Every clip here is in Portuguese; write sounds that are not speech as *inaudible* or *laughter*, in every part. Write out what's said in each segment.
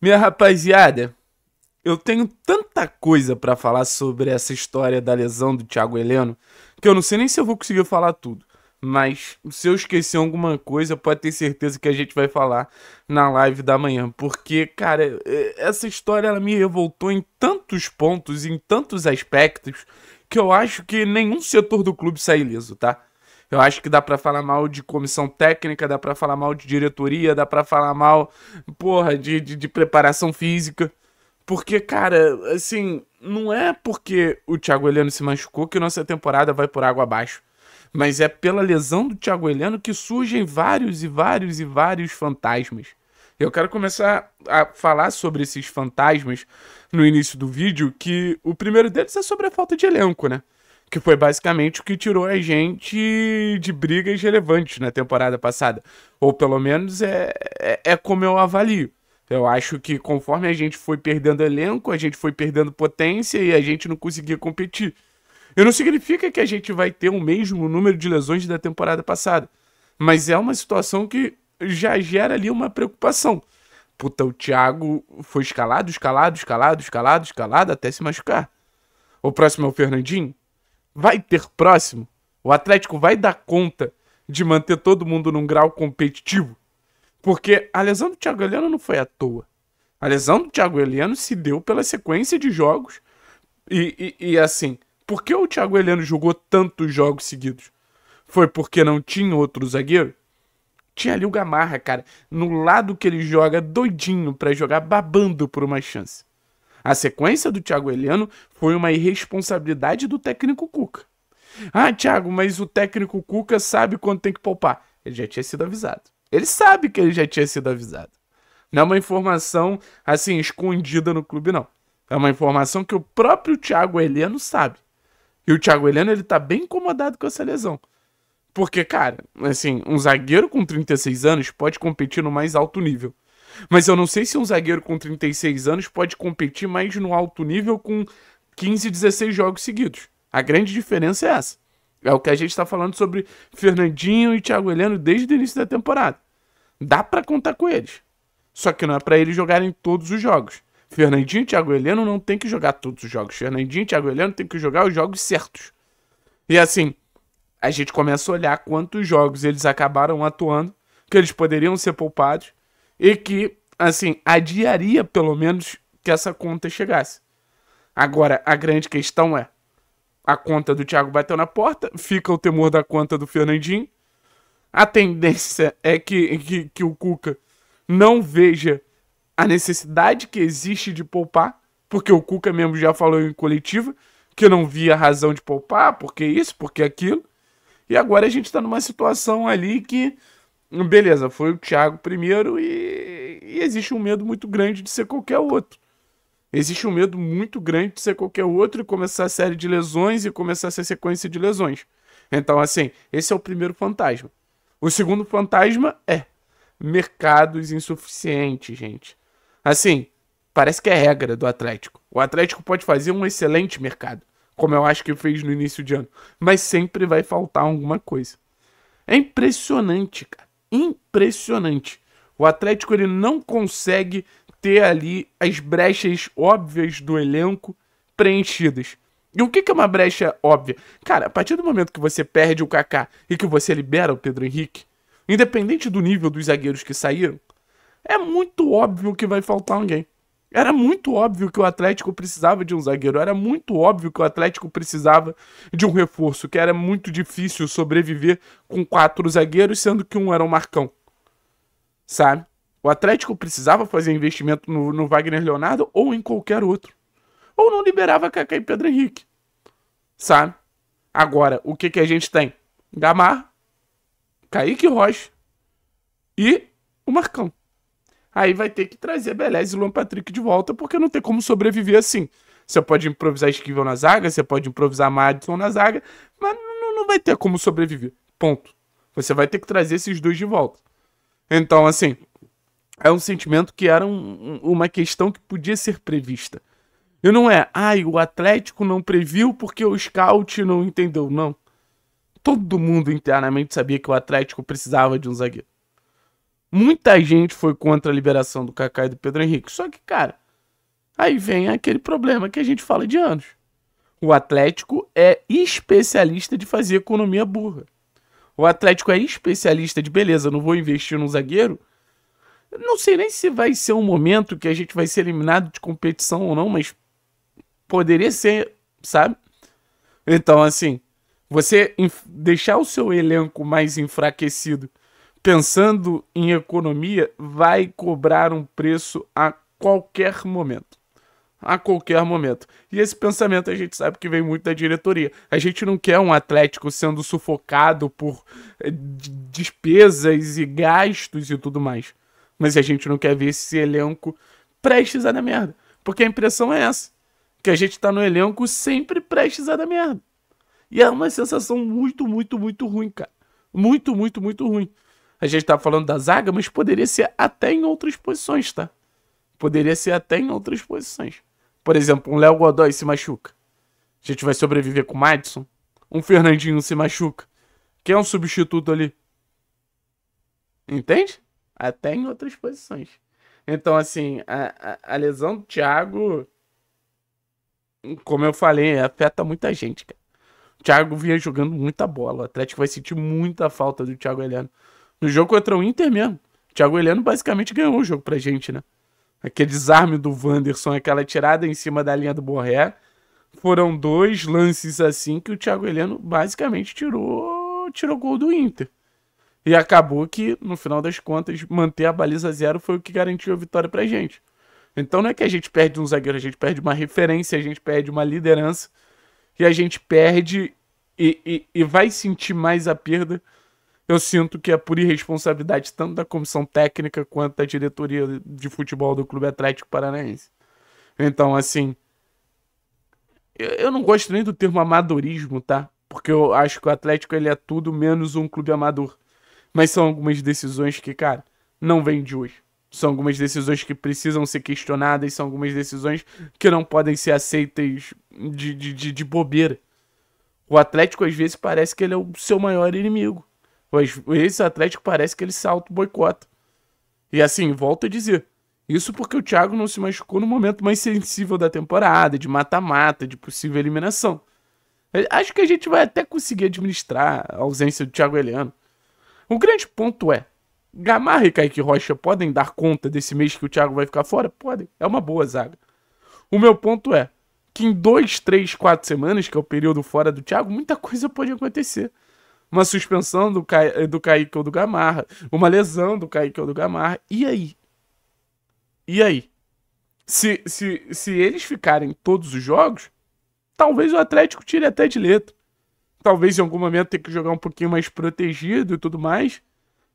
Minha rapaziada, eu tenho tanta coisa para falar sobre essa história da lesão do Thiago Heleno que eu não sei nem se eu vou conseguir falar tudo. Mas se eu esquecer alguma coisa, pode ter certeza que a gente vai falar na live da manhã. Porque, cara, é, essa história ela me revoltou em tantos pontos, em tantos aspectos, que eu acho que nenhum setor do clube sai ileso, tá? Eu acho que dá para falar mal de comissão técnica, dá para falar mal de diretoria, dá para falar mal, porra, de, de, de preparação física. Porque, cara, assim, não é porque o Thiago Heleno se machucou que nossa temporada vai por água abaixo. Mas é pela lesão do Thiago Heleno que surgem vários e vários e vários fantasmas. Eu quero começar a falar sobre esses fantasmas no início do vídeo, que o primeiro deles é sobre a falta de elenco, né? que foi basicamente o que tirou a gente de brigas relevantes na temporada passada. Ou pelo menos é, é, é, como eu avalio. Eu acho que conforme a gente foi perdendo elenco, a gente foi perdendo potência e a gente não conseguia competir. E não significa que a gente vai ter o mesmo número de lesões da temporada passada. Mas é uma situação que já gera ali uma preocupação. Puta, o Thiago foi escalado, escalado, escalado, escalado, escalado, até se machucar. O próximo é o Fernandinho vai ter próximo? O Atlético vai dar conta de manter todo mundo num grau competitivo? Porque a lesão do Thiago Heleno não foi à toa. A lesão do Thiago Heleno se deu pela sequência de jogos. E, e, e assim, por que o Thiago Heleno jogou tantos jogos seguidos? Foi porque não tinha outro zagueiro? Tinha ali o Gamarra, cara, no lado que ele joga doidinho para jogar, babando por uma chance. A sequência do Thiago Heleno foi uma irresponsabilidade do técnico Cuca. Ah, Thiago, mas o técnico Cuca sabe quando tem que poupar. Ele já tinha sido avisado. Ele sabe que ele já tinha sido avisado. Não é uma informação assim escondida no clube, não. É uma informação que o próprio Thiago Heleno sabe. E o Thiago Heleno, ele tá bem incomodado com essa lesão. Porque, cara, assim, um zagueiro com 36 anos pode competir no mais alto nível. Mas eu não sei se um zagueiro com 36 anos pode competir mais no alto nível com 15, 16 jogos seguidos. A grande diferença é essa. É o que a gente está falando sobre Fernandinho e Thiago Heleno desde o início da temporada. Dá para contar com eles. Só que não é para eles jogarem todos os jogos. Fernandinho e Thiago Heleno não tem que jogar todos os jogos. Fernandinho e Thiago Heleno tem que jogar os jogos certos. E assim, a gente começa a olhar quantos jogos eles acabaram atuando, que eles poderiam ser poupados, e que, assim, adiaria pelo menos que essa conta chegasse. Agora, a grande questão é: a conta do Thiago bateu na porta, fica o temor da conta do Fernandinho. A tendência é que, que, que o Cuca não veja a necessidade que existe de poupar, porque o Cuca mesmo já falou em coletiva que não via razão de poupar, porque isso, porque aquilo. E agora a gente está numa situação ali que Beleza, foi o Thiago primeiro e, e existe um medo muito grande de ser qualquer outro. Existe um medo muito grande de ser qualquer outro e começar a série de lesões e começar essa sequência de lesões. Então, assim, esse é o primeiro fantasma. O segundo fantasma é mercados insuficientes, gente. Assim, parece que é regra do Atlético. O Atlético pode fazer um excelente mercado, como eu acho que fez no início de ano, mas sempre vai faltar alguma coisa. É impressionante, cara impressionante. O Atlético ele não consegue ter ali as brechas óbvias do elenco preenchidas. E o que é uma brecha óbvia? Cara, a partir do momento que você perde o Kaká e que você libera o Pedro Henrique, independente do nível dos zagueiros que saíram, é muito óbvio que vai faltar alguém. Era muito óbvio que o Atlético precisava de um zagueiro, era muito óbvio que o Atlético precisava de um reforço, que era muito difícil sobreviver com quatro zagueiros, sendo que um era o Marcão. Sabe? O Atlético precisava fazer investimento no, no, Wagner Leonardo ou em qualquer outro. Ou não liberava Kaká e Pedro Henrique. Sabe? Agora, o que, que a gente tem? Gamar, Kaique Rocha e o Marcão. Aí vai ter que trazer Beleza e Luan Patrick de volta, porque não tem como sobreviver assim. Você pode improvisar Esquivel na zaga, você pode improvisar Madison na zaga, mas não, não vai ter como sobreviver. Ponto. Você vai ter que trazer esses dois de volta. Então, assim, é um sentimento que era um, uma questão que podia ser prevista. E não é, ai, o Atlético não previu porque o scout não entendeu. Não. Todo mundo internamente sabia que o Atlético precisava de um zagueiro. Muita gente foi contra a liberação do Kaká e do Pedro Henrique. Só que, cara, aí vem aquele problema que a gente fala de anos. O Atlético é especialista de fazer economia burra. O Atlético é especialista de beleza, não vou investir num zagueiro. Não sei nem se vai ser um momento que a gente vai ser eliminado de competição ou não, mas poderia ser, sabe? Então, assim, você deixar o seu elenco mais enfraquecido pensando em economia, vai cobrar um preço a qualquer momento. A qualquer momento. E esse pensamento a gente sabe que vem muito da diretoria. A gente não quer um Atlético sendo sufocado por eh, despesas e gastos e tudo mais. Mas a gente não quer ver esse elenco prestes a dar merda. Porque a impressão é essa. Que a gente tá no elenco sempre prestes a dar merda. E é uma sensação muito, muito, muito ruim, cara. Muito, muito, muito ruim a gente tá falando da zaga, mas poderia ser até em outras posições, tá? Poderia ser até em outras posições. Por exemplo, um Léo Godoy se machuca. A gente vai sobreviver com o Madison. Um Fernandinho se machuca. Quem é um substituto ali? Entende? Até em outras posições. Então, assim, a, a, a lesão do Thiago, como eu falei, afeta muita gente, cara. O Thiago vinha jogando muita bola. O Atlético vai sentir muita falta do Thiago Heleno. No jogo contra o Inter mesmo. O Thiago Heleno basicamente ganhou o jogo pra gente, né? Aquele desarme do Wanderson, aquela tirada em cima da linha do Borré. Foram dois lances assim que o Thiago Heleno basicamente tirou, tirou gol do Inter. E acabou que, no final das contas, manter a baliza zero foi o que garantiu a vitória pra gente. Então não é que a gente perde um zagueiro, a gente perde uma referência, a gente perde uma liderança. E a gente perde e, e, e vai sentir mais a perda eu sinto que é por irresponsabilidade tanto da comissão técnica quanto da diretoria de futebol do Clube Atlético Paranaense. Então, assim. Eu, não gosto nem do termo amadorismo, tá? Porque eu acho que o Atlético ele é tudo menos um clube amador. Mas são algumas decisões que, cara, não vêm de hoje. São algumas decisões que precisam ser questionadas, são algumas decisões que não podem ser aceitas de, de, de, de bobeira. O Atlético, às vezes, parece que ele é o seu maior inimigo. O esse atlético parece que ele se auto-boicota. E assim, volto a dizer. Isso porque o Thiago não se machucou no momento mais sensível da temporada, de mata-mata, de possível eliminação. É, acho que a gente vai até conseguir administrar a ausência do Thiago Heleno. O grande ponto é: Gamarra e Kaique Rocha podem dar conta desse mês que o Thiago vai ficar fora? Podem. É uma boa zaga. O meu ponto é que em dois, três, quatro semanas, que é o período fora do Thiago, muita coisa pode acontecer uma suspensão do, Ca... do Kaique ou do Gamarra, uma lesão do Kaique ou do Gamarra. E aí? E aí? Se, se, se eles ficarem todos os jogos, talvez o Atlético tire até de letra. Talvez em algum momento tenha que jogar um pouquinho mais protegido e tudo mais.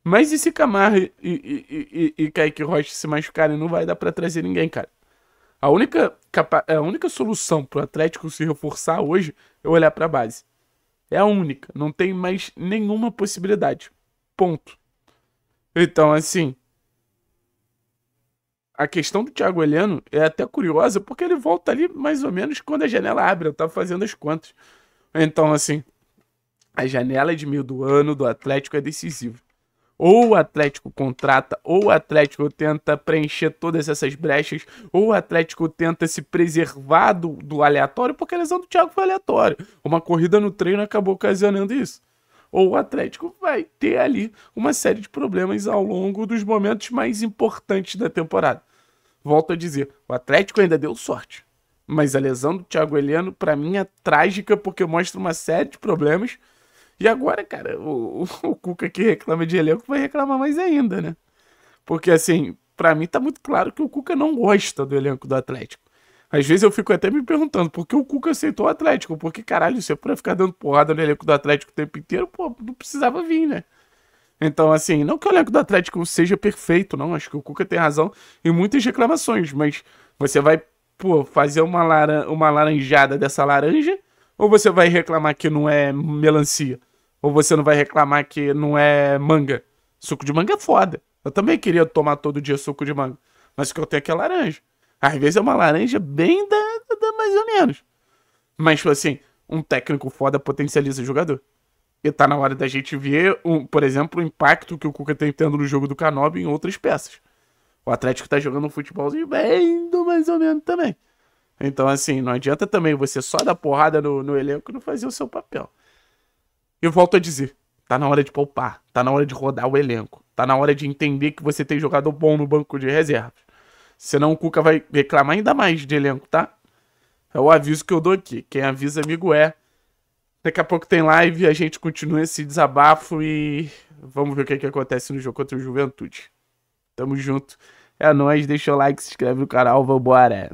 Mas e se Camargo e, e, e, e Kaique Rocha se machucarem, não vai dar para trazer ninguém, cara. A única, a única solução pro Atlético se reforçar hoje é olhar pra base. É a única. Não tem mais nenhuma possibilidade. Ponto. Então, assim. A questão do Thiago Heleno é até curiosa, porque ele volta ali mais ou menos quando a janela abre. Eu tava tá fazendo as contas. Então, assim. A janela é de meio do ano do Atlético é decisiva ou o Atlético contrata, ou o Atlético tenta preencher todas essas brechas, ou o Atlético tenta se preservar do, do aleatório, porque a lesão do Thiago foi aleatória. Uma corrida no treino acabou ocasionando isso. Ou o Atlético vai ter ali uma série de problemas ao longo dos momentos mais importantes da temporada. Volto a dizer, o Atlético ainda deu sorte. Mas a lesão do Thiago Heleno, para mim, é trágica porque mostra uma série de problemas e agora, cara, o, o, *laughs* o Cuca que reclama de elenco vai reclamar mais ainda, né? Porque, assim, para mim tá muito claro que o Cuca não gosta do elenco do Atlético. Às vezes eu fico até me perguntando por que o Cuca aceitou o Atlético. Porque, caralho, você é pra ficar dando porrada no elenco do Atlético o tempo inteiro, pô, não precisava vir, né? Então, assim, não que o elenco do Atlético seja perfeito, não. Acho que o Cuca tem razão em muitas reclamações, mas você vai, pô, fazer uma, laran uma laranjada dessa laranja ou você vai reclamar que não é melancia? Ou você não vai reclamar que não é manga? Suco de manga é foda. Eu também queria tomar todo dia suco de manga. Mas o que eu tenho aqui é laranja. Às vezes é uma laranja bem da, da mais ou menos. Mas, tipo assim, um técnico foda potencializa o jogador. E tá na hora da gente ver, um, por exemplo, o impacto que o Cuca tem tendo no jogo do Canobi em outras peças. O Atlético tá jogando um futebolzinho bem do mais ou menos também. Então, assim, não adianta também você só dar porrada no, no elenco e não fazer o seu papel. Eu volto a dizer, tá na hora de poupar, tá na hora de rodar o elenco, tá na hora de entender que você tem jogador bom no banco de reservas. Senão o Cuca vai reclamar ainda mais de elenco, tá? É o aviso que eu dou aqui. Quem avisa, amigo, é. Daqui a pouco tem live, a gente continua esse desabafo e vamos ver o que, é que acontece no jogo contra o Juventude. Tamo junto. É nóis, deixa o like, se inscreve no canal, vambora.